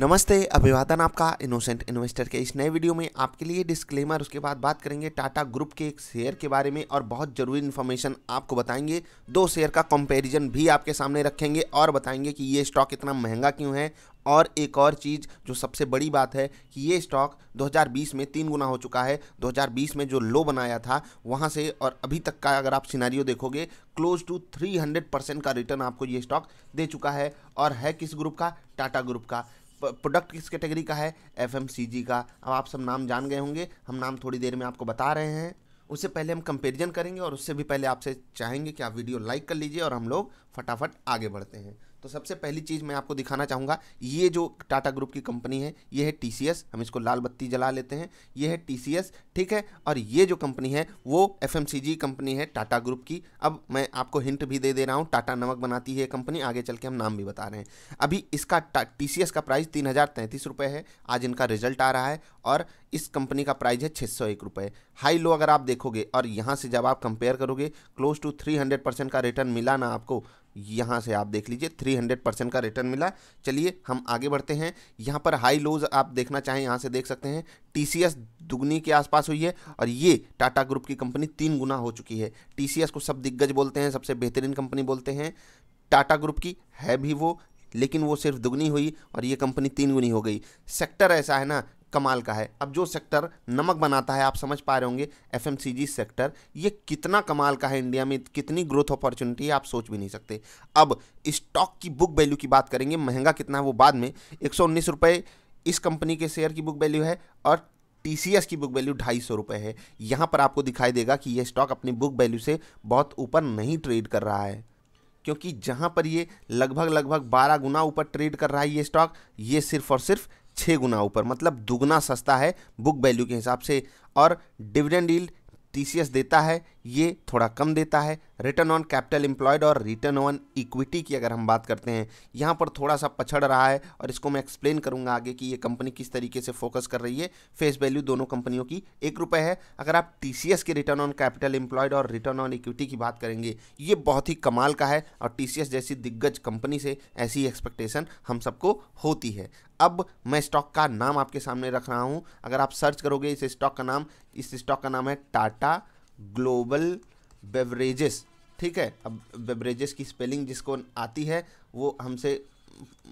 नमस्ते अभिवादन आपका इनोसेंट इन्वेस्टर के इस नए वीडियो में आपके लिए डिस्क्लेमर उसके बाद बात करेंगे टाटा ग्रुप के एक शेयर के बारे में और बहुत ज़रूरी इन्फॉर्मेशन आपको बताएंगे दो शेयर का कंपैरिजन भी आपके सामने रखेंगे और बताएंगे कि ये स्टॉक इतना महंगा क्यों है और एक और चीज़ जो सबसे बड़ी बात है कि ये स्टॉक 2020 में तीन गुना हो चुका है 2020 में जो लो बनाया था वहाँ से और अभी तक का अगर आप सिनारियो देखोगे क्लोज टू 300 परसेंट का रिटर्न आपको ये स्टॉक दे चुका है और है किस ग्रुप का टाटा ग्रुप का प्रोडक्ट किस कैटेगरी का है एफ का अब आप सब नाम जान गए होंगे हम नाम थोड़ी देर में आपको बता रहे हैं उससे पहले हम कंपेरिजन करेंगे और उससे भी पहले आपसे चाहेंगे कि आप वीडियो लाइक कर लीजिए और हम लोग फटाफट आगे बढ़ते हैं तो सबसे पहली चीज़ मैं आपको दिखाना चाहूँगा ये जो टाटा ग्रुप की कंपनी है ये है टी हम इसको लाल बत्ती जला लेते हैं ये है टी ठीक है और ये जो कंपनी है वो एफ कंपनी है टाटा ग्रुप की अब मैं आपको हिंट भी दे दे रहा हूँ टाटा नमक बनाती है कंपनी आगे चल के हम नाम भी बता रहे हैं अभी इसका टी का प्राइस तीन हज़ार तैंतीस रुपये है आज इनका रिजल्ट आ रहा है और इस कंपनी का प्राइस है छः सौ एक रुपये हाई लो अगर आप देखोगे और यहाँ से जब आप कंपेयर करोगे close to three hundred percent का रिटर्न मिला ना आपको यहाँ से आप देख लीजिए 300 परसेंट का रिटर्न मिला चलिए हम आगे बढ़ते हैं यहाँ पर हाई लोज आप देखना चाहें यहाँ से देख सकते हैं टीसीएस दुगनी के आसपास हुई है और ये टाटा ग्रुप की कंपनी तीन गुना हो चुकी है टीसीएस को सब दिग्गज बोलते हैं सबसे बेहतरीन कंपनी बोलते हैं टाटा ग्रुप की है भी वो लेकिन वो सिर्फ दुगनी हुई और ये कंपनी तीन गुनी हो गई सेक्टर ऐसा है ना कमाल का है अब जो सेक्टर नमक बनाता है आप समझ पा रहे होंगे एफ सेक्टर ये कितना कमाल का है इंडिया में कितनी ग्रोथ अपॉर्चुनिटी है आप सोच भी नहीं सकते अब स्टॉक की बुक वैल्यू की बात करेंगे महंगा कितना है वो बाद में एक इस कंपनी के शेयर की बुक वैल्यू है और टी की बुक वैल्यू ढाई सौ रुपये है यहाँ पर आपको दिखाई देगा कि यह स्टॉक अपनी बुक वैल्यू से बहुत ऊपर नहीं ट्रेड कर रहा है क्योंकि जहाँ पर ये लगभग लगभग 12 गुना ऊपर ट्रेड कर रहा है ये स्टॉक ये सिर्फ और सिर्फ छः गुना ऊपर मतलब दुगना सस्ता है बुक वैल्यू के हिसाब से और डिविडेंड डील टी देता है ये थोड़ा कम देता है रिटर्न ऑन कैपिटल एम्प्लॉयड और रिटर्न ऑन इक्विटी की अगर हम बात करते हैं यहाँ पर थोड़ा सा पछड़ रहा है और इसको मैं एक्सप्लेन करूँगा आगे कि ये कंपनी किस तरीके से फोकस कर रही है फेस वैल्यू दोनों कंपनियों की एक रुपये है अगर आप टी के रिटर्न ऑन कैपिटल एम्प्लॉयड और रिटर्न ऑन इक्विटी की बात करेंगे ये बहुत ही कमाल का है और टी जैसी दिग्गज कंपनी से ऐसी एक्सपेक्टेशन हम सबको होती है अब मैं स्टॉक का नाम आपके सामने रख रहा हूँ अगर आप सर्च करोगे इस स्टॉक का नाम इस स्टॉक का नाम है टाटा ग्लोबल बेवरेजेस ठीक है अब बेवरेजेस की स्पेलिंग जिसको आती है वो हमसे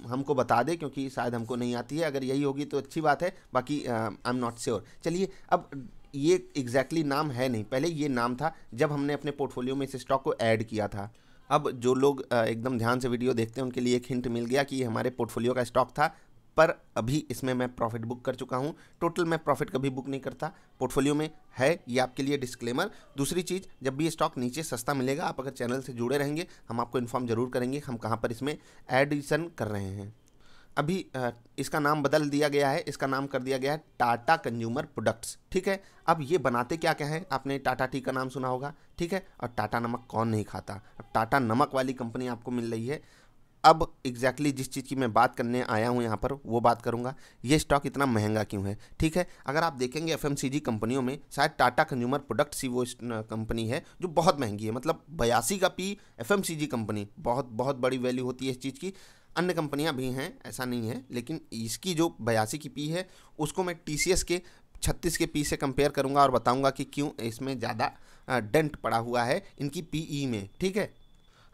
हमको बता दे क्योंकि शायद हमको नहीं आती है अगर यही होगी तो अच्छी बात है बाकी आई एम नॉट श्योर चलिए अब ये एग्जैक्टली exactly नाम है नहीं पहले ये नाम था जब हमने अपने पोर्टफोलियो में इस स्टॉक को ऐड किया था अब जो लोग एकदम ध्यान से वीडियो देखते हैं उनके लिए एक हिंट मिल गया कि ये हमारे पोर्टफोलियो का स्टॉक था पर अभी इसमें मैं प्रॉफिट बुक कर चुका हूँ टोटल मैं प्रॉफिट कभी बुक नहीं करता पोर्टफोलियो में है ये आपके लिए डिस्क्लेमर दूसरी चीज़ जब भी स्टॉक नीचे सस्ता मिलेगा आप अगर चैनल से जुड़े रहेंगे हम आपको इन्फॉर्म जरूर करेंगे हम कहाँ पर इसमें एडिशन कर रहे हैं अभी इसका नाम बदल दिया गया है इसका नाम कर दिया गया है टाटा कंज्यूमर प्रोडक्ट्स ठीक है अब ये बनाते क्या क्या है आपने टाटा टी का नाम सुना होगा ठीक है और टाटा नमक कौन नहीं खाता अब टाटा नमक वाली कंपनी आपको मिल रही है अब एग्जैक्टली exactly जिस चीज़ की मैं बात करने आया हूँ यहाँ पर वो बात करूँगा ये स्टॉक इतना महंगा क्यों है ठीक है अगर आप देखेंगे एफ कंपनियों में शायद टाटा कंज्यूमर प्रोडक्ट्स ही वो कंपनी है जो बहुत महंगी है मतलब बयासी का पी एफ कंपनी बहुत बहुत बड़ी वैल्यू होती है इस चीज़ की अन्य कंपनियाँ भी हैं ऐसा नहीं है लेकिन इसकी जो बयासी की पी है उसको मैं टी के छत्तीस के पी से कंपेयर करूंगा और बताऊंगा कि क्यों इसमें ज़्यादा डेंट पड़ा हुआ है इनकी पीई e में ठीक है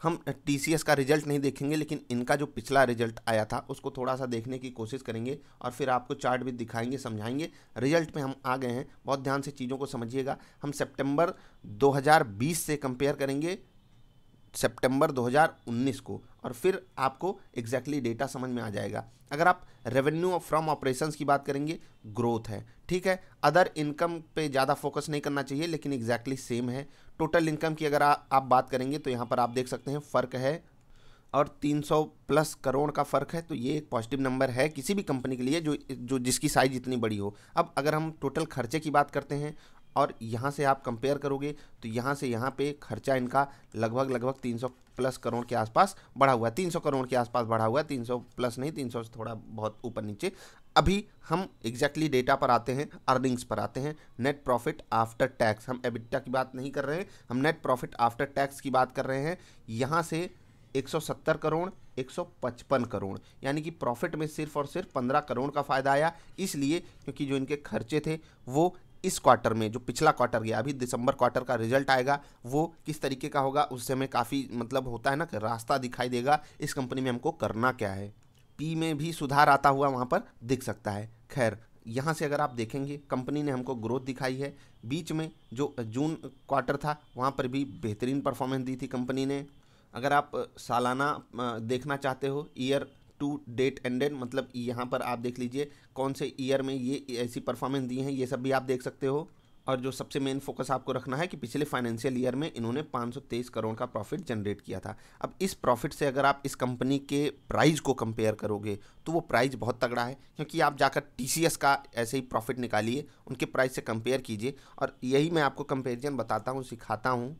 हम टी का रिजल्ट नहीं देखेंगे लेकिन इनका जो पिछला रिजल्ट आया था उसको थोड़ा सा देखने की कोशिश करेंगे और फिर आपको चार्ट भी दिखाएंगे समझाएंगे रिजल्ट में हम आ गए हैं बहुत ध्यान से चीज़ों को समझिएगा हम सितंबर 2020 से कंपेयर करेंगे सितंबर 2019 को और फिर आपको एग्जैक्टली डेटा समझ में आ जाएगा अगर आप रेवेन्यू फ्रॉम ऑपरेशंस की बात करेंगे ग्रोथ है ठीक है अदर इनकम पे ज़्यादा फोकस नहीं करना चाहिए लेकिन एग्जैक्टली exactly सेम है टोटल इनकम की अगर आ, आप बात करेंगे तो यहाँ पर आप देख सकते हैं फ़र्क है और 300 प्लस करोड़ का फ़र्क है तो ये एक पॉजिटिव नंबर है किसी भी कंपनी के लिए जो जो जिसकी साइज़ इतनी बड़ी हो अब अगर हम टोटल खर्चे की बात करते हैं और यहाँ से आप कंपेयर करोगे तो यहाँ से यहाँ पे खर्चा इनका लगभग लगभग 300 प्लस करोड़ के आसपास बढ़ा हुआ है 300 करोड़ के आसपास बढ़ा हुआ है 300 प्लस नहीं 300 से थोड़ा बहुत ऊपर नीचे अभी हम एग्जैक्टली डेटा पर आते हैं अर्निंग्स पर आते हैं नेट प्रॉफिट आफ्टर टैक्स हम एबिटा की बात नहीं कर रहे हैं हम नेट प्रॉफिट आफ्टर टैक्स की बात कर रहे हैं यहाँ से 170 करोड़ 155 करोड़ यानी कि प्रॉफिट में सिर्फ और सिर्फ 15 करोड़ का फ़ायदा आया इसलिए क्योंकि जो इनके खर्चे थे वो इस क्वार्टर में जो पिछला क्वार्टर गया अभी दिसंबर क्वार्टर का रिजल्ट आएगा वो किस तरीके का होगा उससे हमें काफ़ी मतलब होता है ना कि रास्ता दिखाई देगा इस कंपनी में हमको करना क्या है पी में भी सुधार आता हुआ वहाँ पर दिख सकता है खैर यहाँ से अगर आप देखेंगे कंपनी ने हमको ग्रोथ दिखाई है बीच में जो जून क्वार्टर था वहाँ पर भी बेहतरीन परफॉर्मेंस दी थी कंपनी ने अगर आप सालाना देखना चाहते हो ईयर टू डेट एंडेड मतलब यहाँ पर आप देख लीजिए कौन से ईयर में ये ऐसी परफॉर्मेंस दी है ये सब भी आप देख सकते हो और जो सबसे मेन फोकस आपको रखना है कि पिछले फाइनेंशियल ईयर में इन्होंने 523 करोड़ का प्रॉफिट जनरेट किया था अब इस प्रॉफिट से अगर आप इस कंपनी के प्राइस को कंपेयर करोगे तो वो प्राइस बहुत तगड़ा है क्योंकि आप जाकर टी का ऐसे ही प्रॉफिट निकालिए उनके प्राइस से कंपेयर कीजिए और यही मैं आपको कंपेरिजन बताता हूँ सिखाता हूँ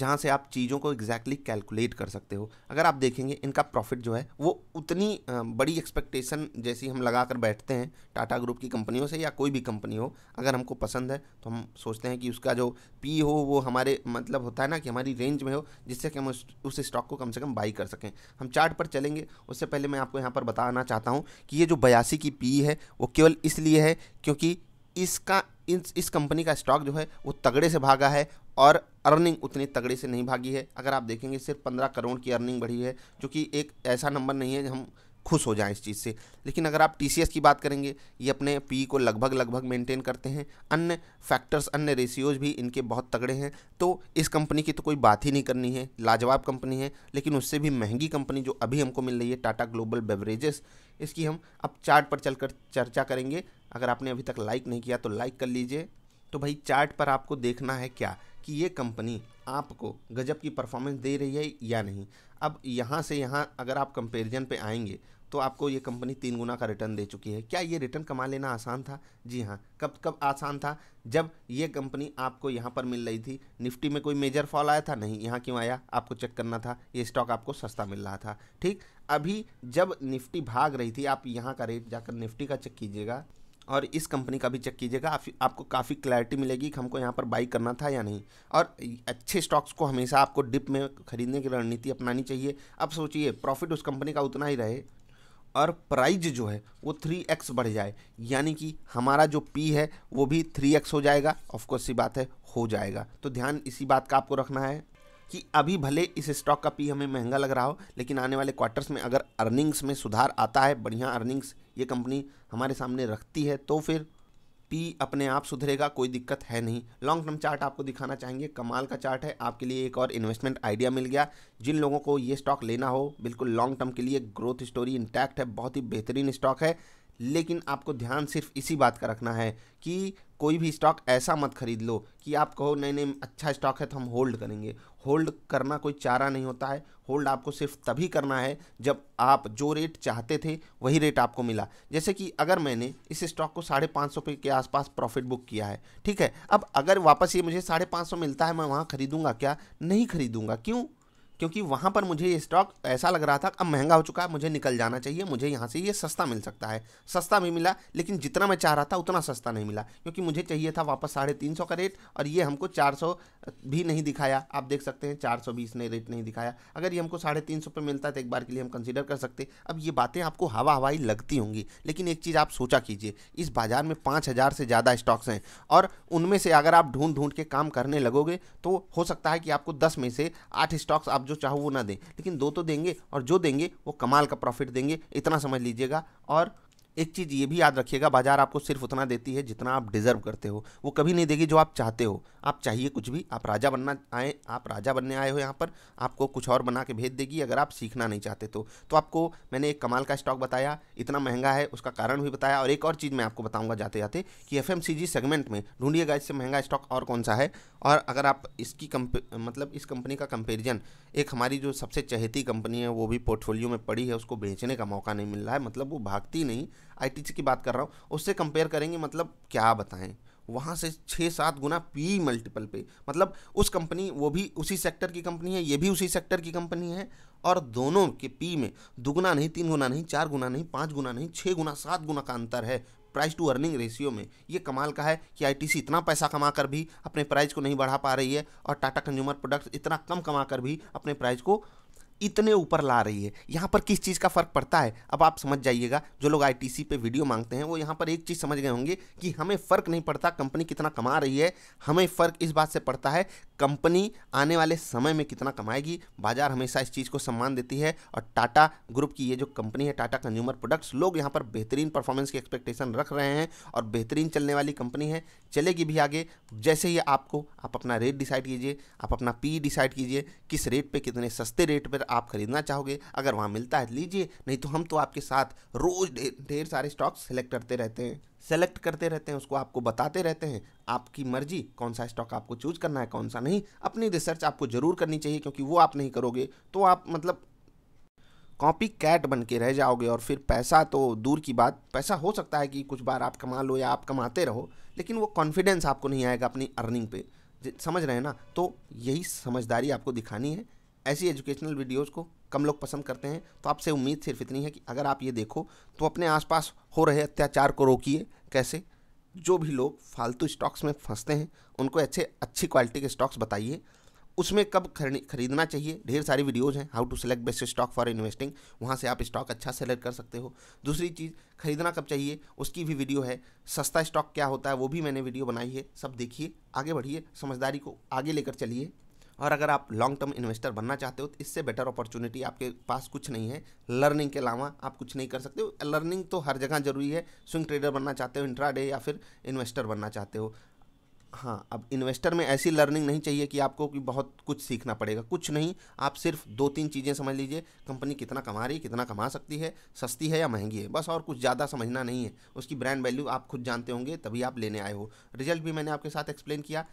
जहाँ से आप चीज़ों को एग्जैक्टली exactly कैलकुलेट कर सकते हो अगर आप देखेंगे इनका प्रॉफिट जो है वो उतनी बड़ी एक्सपेक्टेशन जैसी हम लगा कर बैठते हैं टाटा ग्रुप की कंपनियों से या कोई भी कंपनी हो अगर हमको पसंद है तो हम सोचते हैं कि उसका जो पी हो वो हमारे मतलब होता है ना कि हमारी रेंज में हो जिससे कि हम उस, उस स्टॉक को कम से कम बाई कर सकें हम चार्ट पर चलेंगे उससे पहले मैं आपको यहाँ पर बताना चाहता हूँ कि ये जो बयासी की पी है वो केवल इसलिए है क्योंकि इसका इस इस कंपनी का स्टॉक जो है वो तगड़े से भागा है और अर्निंग उतनी तगड़े से नहीं भागी है अगर आप देखेंगे सिर्फ पंद्रह करोड़ की अर्निंग बढ़ी है जो कि एक ऐसा नंबर नहीं है हम खुश हो जाएं इस चीज़ से लेकिन अगर आप टी की बात करेंगे ये अपने पी e को लगभग लगभग मेंटेन करते हैं अन्य फैक्टर्स अन्य रेशियोज भी इनके बहुत तगड़े हैं तो इस कंपनी की तो कोई बात ही नहीं करनी है लाजवाब कंपनी है लेकिन उससे भी महंगी कंपनी जो अभी हमको मिल रही है टाटा ग्लोबल बेवरेजेस इसकी हम अब चार्ट पर चल कर चर्चा करेंगे अगर आपने अभी तक लाइक नहीं किया तो लाइक कर लीजिए तो भाई चार्ट पर आपको देखना है क्या कि ये कंपनी आपको गजब की परफॉर्मेंस दे रही है या नहीं अब यहाँ से यहाँ अगर आप कंपेरिजन पे आएंगे तो आपको ये कंपनी तीन गुना का रिटर्न दे चुकी है क्या ये रिटर्न कमा लेना आसान था जी हाँ कब कब आसान था जब ये कंपनी आपको यहाँ पर मिल रही थी निफ्टी में कोई मेजर फॉल आया था नहीं यहाँ क्यों आया आपको चेक करना था ये स्टॉक आपको सस्ता मिल रहा था ठीक अभी जब निफ्टी भाग रही थी आप यहाँ का रेट जाकर निफ्टी का चेक कीजिएगा और इस कंपनी का भी चेक कीजिएगा आप, आपको काफ़ी क्लैरिटी मिलेगी कि हमको यहाँ पर बाई करना था या नहीं और अच्छे स्टॉक्स को हमेशा आपको डिप में खरीदने की रणनीति अपनानी चाहिए अब सोचिए प्रॉफिट उस कंपनी का उतना ही रहे और प्राइज जो है वो थ्री एक्स बढ़ जाए यानी कि हमारा जो पी है वो भी थ्री एक्स हो जाएगा ऑफकोर्स ये बात है हो जाएगा तो ध्यान इसी बात का आपको रखना है कि अभी भले इस स्टॉक का पी हमें महंगा लग रहा हो लेकिन आने वाले क्वार्टर्स में अगर अर्निंग्स में सुधार आता है बढ़िया अर्निंग्स ये कंपनी हमारे सामने रखती है तो फिर पी अपने आप सुधरेगा कोई दिक्कत है नहीं लॉन्ग टर्म चार्ट आपको दिखाना चाहेंगे कमाल का चार्ट है आपके लिए एक और इन्वेस्टमेंट आइडिया मिल गया जिन लोगों को ये स्टॉक लेना हो बिल्कुल लॉन्ग टर्म के लिए ग्रोथ स्टोरी इंटैक्ट है बहुत ही बेहतरीन स्टॉक है लेकिन आपको ध्यान सिर्फ इसी बात का रखना है कि कोई भी स्टॉक ऐसा मत खरीद लो कि आप कहो नहीं नहीं अच्छा स्टॉक है तो हम होल्ड करेंगे होल्ड करना कोई चारा नहीं होता है होल्ड आपको सिर्फ तभी करना है जब आप जो रेट चाहते थे वही रेट आपको मिला जैसे कि अगर मैंने इस स्टॉक को साढ़े पाँच सौ के आसपास प्रॉफिट बुक किया है ठीक है अब अगर वापस ये मुझे साढ़े पाँच सौ मिलता है मैं वहाँ खरीदूँगा क्या नहीं खरीदूँगा क्यों क्योंकि वहाँ पर मुझे ये स्टॉक ऐसा लग रहा था अब महंगा हो चुका है मुझे निकल जाना चाहिए मुझे यहाँ से ये सस्ता मिल सकता है सस्ता भी मिला लेकिन जितना मैं चाह रहा था उतना सस्ता नहीं मिला क्योंकि मुझे चाहिए था वापस साढ़े तीन सौ का रेट और ये हमको चार सौ भी नहीं दिखाया आप देख सकते हैं चार सौ बीस ने रेट नहीं दिखाया अगर ये हमको साढ़े तीन सौ पर मिलता तो एक बार के लिए हम कंसिडर कर सकते अब ये बातें आपको हवा हवाई लगती होंगी लेकिन एक चीज़ आप सोचा कीजिए इस बाज़ार में पाँच हज़ार से ज़्यादा स्टॉक्स हैं और उनमें से अगर आप ढूंढ ढूंढ के काम करने लगोगे तो हो सकता है कि आपको दस में से आठ स्टॉक्स आप जो चाहो वो ना दें लेकिन दो तो देंगे और जो देंगे वो कमाल का प्रॉफिट देंगे इतना समझ लीजिएगा और एक चीज़ ये भी याद रखिएगा बाजार आपको सिर्फ उतना देती है जितना आप डिज़र्व करते हो वो कभी नहीं देगी जो आप चाहते हो आप चाहिए कुछ भी आप राजा बनना आए आप राजा बनने आए हो यहाँ पर आपको कुछ और बना के भेज देगी अगर आप सीखना नहीं चाहते तो तो आपको मैंने एक कमाल का स्टॉक बताया इतना महंगा है उसका कारण भी बताया और एक और चीज़ मैं आपको बताऊँगा जाते जाते कि एफ सेगमेंट में ढूंढिएगा इससे महंगा स्टॉक और कौन सा है और अगर आप इसकी मतलब इस कंपनी का कंपेरिजन एक हमारी जो सबसे चहेती कंपनी है वो भी पोर्टफोलियो में पड़ी है उसको बेचने का मौका नहीं मिल रहा है मतलब वो भागती नहीं आईटीसी की बात कर रहा हूँ उससे कंपेयर करेंगे मतलब क्या बताएं वहाँ से छः सात गुना पी मल्टीपल पे मतलब उस कंपनी वो भी उसी सेक्टर की कंपनी है ये भी उसी सेक्टर की कंपनी है और दोनों के पी में दुगुना नहीं तीन गुना नहीं चार गुना नहीं पाँच गुना नहीं छः गुना सात गुना का अंतर है प्राइस टू अर्निंग रेशियो में ये कमाल का है कि आईटीसी इतना पैसा कमा कर भी अपने प्राइस को नहीं बढ़ा पा रही है और टाटा कंज्यूमर प्रोडक्ट्स इतना कम कमा कर भी अपने प्राइस को इतने ऊपर ला रही है यहाँ पर किस चीज़ का फ़र्क पड़ता है अब आप समझ जाइएगा जो लोग आईटीसी पे वीडियो मांगते हैं वो यहाँ पर एक चीज़ समझ गए होंगे कि हमें फ़र्क नहीं पड़ता कंपनी कितना कमा रही है हमें फ़र्क इस बात से पड़ता है कंपनी आने वाले समय में कितना कमाएगी बाज़ार हमेशा इस चीज़ को सम्मान देती है और टाटा ग्रुप की ये जो कंपनी है टाटा कंज्यूमर प्रोडक्ट्स लोग यहाँ पर बेहतरीन परफॉर्मेंस की एक्सपेक्टेशन रख रहे हैं और बेहतरीन चलने वाली कंपनी है चलेगी भी आगे जैसे ही आपको आप अपना रेट डिसाइड कीजिए आप अपना पी e डिसाइड कीजिए किस रेट पर कितने सस्ते रेट पर आप खरीदना चाहोगे अगर वहाँ मिलता है तो लीजिए नहीं तो हम तो आपके साथ रोज़ ढेर सारे स्टॉक सेलेक्ट करते रहते हैं सेलेक्ट करते रहते हैं उसको आपको बताते रहते हैं आपकी मर्जी कौन सा स्टॉक आपको चूज करना है कौन सा नहीं अपनी रिसर्च आपको ज़रूर करनी चाहिए क्योंकि वो आप नहीं करोगे तो आप मतलब कॉपी कैट बन के रह जाओगे और फिर पैसा तो दूर की बात पैसा हो सकता है कि कुछ बार आप कमा लो या आप कमाते रहो लेकिन वो कॉन्फिडेंस आपको नहीं आएगा अपनी अर्निंग पे समझ रहे हैं ना तो यही समझदारी आपको दिखानी है ऐसी एजुकेशनल वीडियोज़ को कम लोग पसंद करते हैं तो आपसे उम्मीद सिर्फ इतनी है कि अगर आप ये देखो तो अपने आसपास हो रहे अत्याचार को रोकिए कैसे जो भी लोग फालतू स्टॉक्स में फंसते हैं उनको अच्छे अच्छी क्वालिटी के स्टॉक्स बताइए उसमें कब खरीदना चाहिए ढेर सारी वीडियोज़ हैं how to select best stock for investing वहाँ से आप स्टॉक अच्छा सेलेक्ट कर सकते हो दूसरी चीज़ खरीदना कब चाहिए उसकी भी वीडियो है सस्ता स्टॉक क्या होता है वो भी मैंने वीडियो बनाई है सब देखिए आगे बढ़िए समझदारी को आगे लेकर चलिए और अगर आप लॉन्ग टर्म इन्वेस्टर बनना चाहते हो तो इससे बेटर अपॉर्चुनिटी आपके पास कुछ नहीं है लर्निंग के अलावा आप कुछ नहीं कर सकते हो लर्निंग तो हर जगह ज़रूरी है स्विंग ट्रेडर बनना चाहते हो इंट्रा या फिर इन्वेस्टर बनना चाहते हो हाँ अब इन्वेस्टर में ऐसी लर्निंग नहीं चाहिए कि आपको कि बहुत कुछ सीखना पड़ेगा कुछ नहीं आप सिर्फ दो तीन चीज़ें समझ लीजिए कंपनी कितना कमा रही है कितना कमा सकती है सस्ती है या महंगी है बस और कुछ ज़्यादा समझना नहीं है उसकी ब्रांड वैल्यू आप खुद जानते होंगे तभी आप लेने आए हो रिजल्ट भी मैंने आपके साथ एक्सप्लेन किया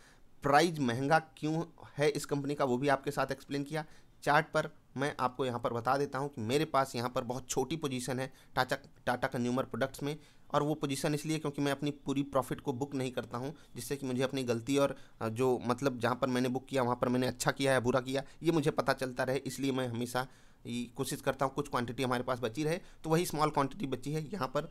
प्राइज महंगा क्यों है इस कंपनी का वो भी आपके साथ एक्सप्लेन किया चार्ट पर मैं आपको यहाँ पर बता देता हूँ कि मेरे पास यहाँ पर बहुत छोटी पोजीशन है टाटा टाटा कंज्यूमर प्रोडक्ट्स में और वो पोजीशन इसलिए क्योंकि मैं अपनी पूरी प्रॉफिट को बुक नहीं करता हूँ जिससे कि मुझे अपनी गलती और जो मतलब जहाँ पर मैंने बुक किया वहाँ पर मैंने अच्छा किया या बुरा किया ये मुझे पता चलता रहे इसलिए मैं हमेशा कोशिश करता हूँ कुछ क्वांटिटी हमारे पास बची रहे तो वही स्मॉल क्वांटिटी बची है यहाँ पर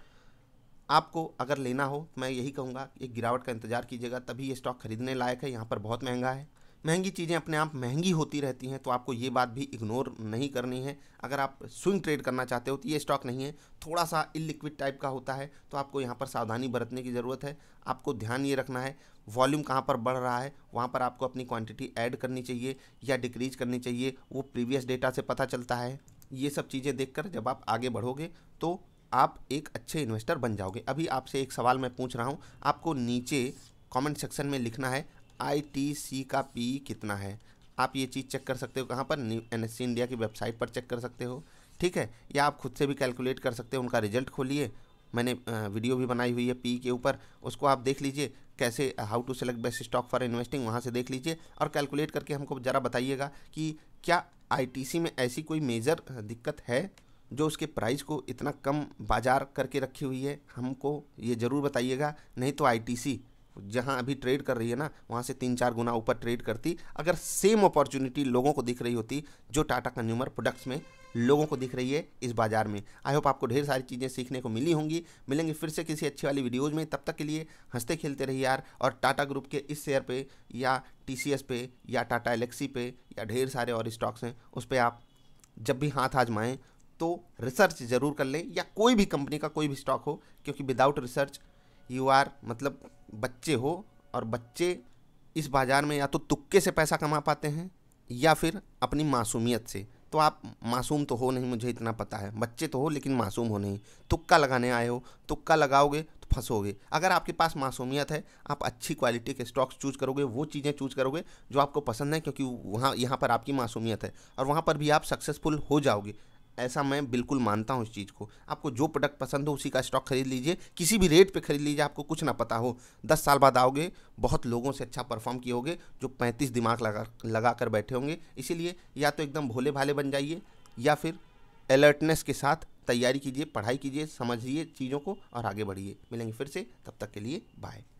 आपको अगर लेना हो तो मैं यही कहूँगा एक गिरावट का इंतजार कीजिएगा तभी ये स्टॉक खरीदने लायक है यहाँ पर बहुत महंगा है महंगी चीज़ें अपने आप महंगी होती रहती हैं तो आपको ये बात भी इग्नोर नहीं करनी है अगर आप स्विंग ट्रेड करना चाहते हो तो ये स्टॉक नहीं है थोड़ा सा इलिक्विड टाइप का होता है तो आपको यहाँ पर सावधानी बरतने की ज़रूरत है आपको ध्यान ये रखना है वॉल्यूम कहाँ पर बढ़ रहा है वहाँ पर आपको अपनी क्वान्टिटी ऐड करनी चाहिए या डिक्रीज करनी चाहिए वो प्रीवियस डेटा से पता चलता है ये सब चीज़ें देखकर जब आप आगे बढ़ोगे तो आप एक अच्छे इन्वेस्टर बन जाओगे अभी आपसे एक सवाल मैं पूछ रहा हूँ आपको नीचे कमेंट सेक्शन में लिखना है आईटीसी का पी कितना है आप ये चीज़ चेक कर सकते हो कहाँ पर एन इंडिया e की वेबसाइट पर चेक कर सकते हो ठीक है या आप खुद से भी कैलकुलेट कर सकते हो उनका रिजल्ट खोलिए मैंने वीडियो भी बनाई हुई है पी के ऊपर उसको आप देख लीजिए कैसे how to select best stock for investing वहाँ से देख लीजिए और कैलकुलेट करके हमको ज़रा बताइएगा कि क्या आईटीसी में ऐसी कोई मेजर दिक्कत है जो उसके प्राइस को इतना कम बाजार करके रखी हुई है हमको ये ज़रूर बताइएगा नहीं तो आईटीसी जहां अभी ट्रेड कर रही है ना वहां से तीन चार गुना ऊपर ट्रेड करती अगर सेम अपॉर्चुनिटी लोगों को दिख रही होती जो टाटा कंज्यूमर प्रोडक्ट्स में लोगों को दिख रही है इस बाज़ार में आई होप आपको ढेर सारी चीज़ें सीखने को मिली होंगी मिलेंगे फिर से किसी अच्छी वाली वीडियोज़ में तब तक के लिए हंसते खेलते रहिए यार और टाटा ग्रुप के इस शेयर पे या टी पे या टाटा एलेक्सी पे या ढेर सारे और स्टॉक्स हैं उस पर आप जब भी हाथ आजमाएँ तो रिसर्च ज़रूर कर लें या कोई भी कंपनी का कोई भी स्टॉक हो क्योंकि विदाउट रिसर्च यू आर मतलब बच्चे हो और बच्चे इस बाज़ार में या तो तुक्के से पैसा कमा पाते हैं या फिर अपनी मासूमियत से तो आप मासूम तो हो नहीं मुझे इतना पता है बच्चे तो हो लेकिन मासूम हो नहीं तुक्का लगाने आए हो तुक्का लगाओगे तो फंसोगे अगर आपके पास मासूमियत है आप अच्छी क्वालिटी के स्टॉक्स चूज करोगे वो चीज़ें चूज करोगे जो आपको पसंद है क्योंकि वहाँ यहाँ पर आपकी मासूमियत है और वहाँ पर भी आप सक्सेसफुल हो जाओगे ऐसा मैं बिल्कुल मानता हूँ इस चीज़ को आपको जो प्रोडक्ट पसंद हो उसी का स्टॉक खरीद लीजिए किसी भी रेट पे खरीद लीजिए आपको कुछ ना पता हो दस साल बाद आओगे बहुत लोगों से अच्छा परफॉर्म किए होगे जो पैंतीस दिमाग लगा लगा कर बैठे होंगे इसीलिए या तो एकदम भोले भाले बन जाइए या फिर अलर्टनेस के साथ तैयारी कीजिए पढ़ाई कीजिए समझिए चीज़ों को और आगे बढ़िए मिलेंगे फिर से तब तक के लिए बाय